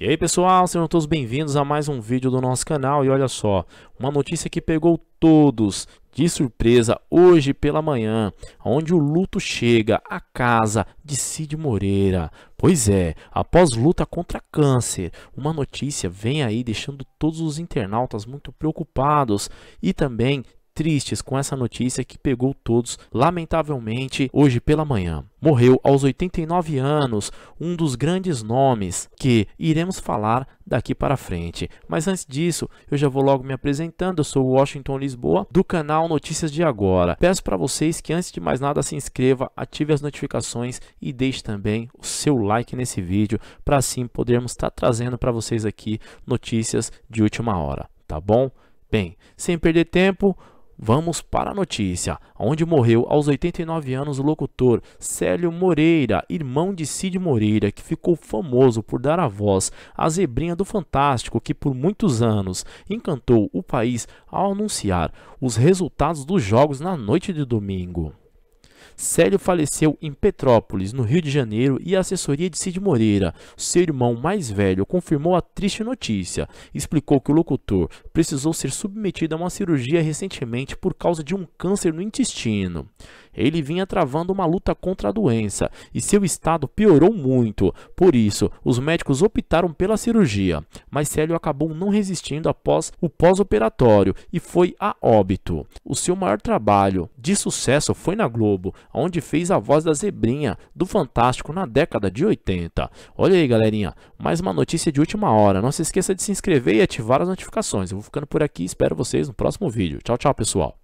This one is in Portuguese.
E aí pessoal, sejam todos bem-vindos a mais um vídeo do nosso canal e olha só, uma notícia que pegou todos de surpresa hoje pela manhã, onde o luto chega à casa de Cid Moreira. Pois é, após luta contra câncer, uma notícia vem aí deixando todos os internautas muito preocupados e também tristes com essa notícia que pegou todos, lamentavelmente, hoje pela manhã. Morreu aos 89 anos, um dos grandes nomes que iremos falar daqui para frente. Mas antes disso, eu já vou logo me apresentando. Eu sou Washington Lisboa, do canal Notícias de Agora. Peço para vocês que antes de mais nada se inscreva, ative as notificações e deixe também o seu like nesse vídeo para assim podermos estar tá trazendo para vocês aqui notícias de última hora, tá bom? Bem, sem perder tempo, Vamos para a notícia, onde morreu aos 89 anos o locutor Célio Moreira, irmão de Cid Moreira, que ficou famoso por dar a voz à zebrinha do Fantástico, que por muitos anos encantou o país ao anunciar os resultados dos jogos na noite de domingo. Célio faleceu em Petrópolis, no Rio de Janeiro, e a assessoria de Cid Moreira, seu irmão mais velho, confirmou a triste notícia. Explicou que o locutor precisou ser submetido a uma cirurgia recentemente por causa de um câncer no intestino ele vinha travando uma luta contra a doença e seu estado piorou muito. Por isso, os médicos optaram pela cirurgia, mas Célio acabou não resistindo após o pós-operatório e foi a óbito. O seu maior trabalho de sucesso foi na Globo, onde fez a voz da Zebrinha do Fantástico na década de 80. Olha aí, galerinha, mais uma notícia de última hora. Não se esqueça de se inscrever e ativar as notificações. Eu vou ficando por aqui, espero vocês no próximo vídeo. Tchau, tchau, pessoal.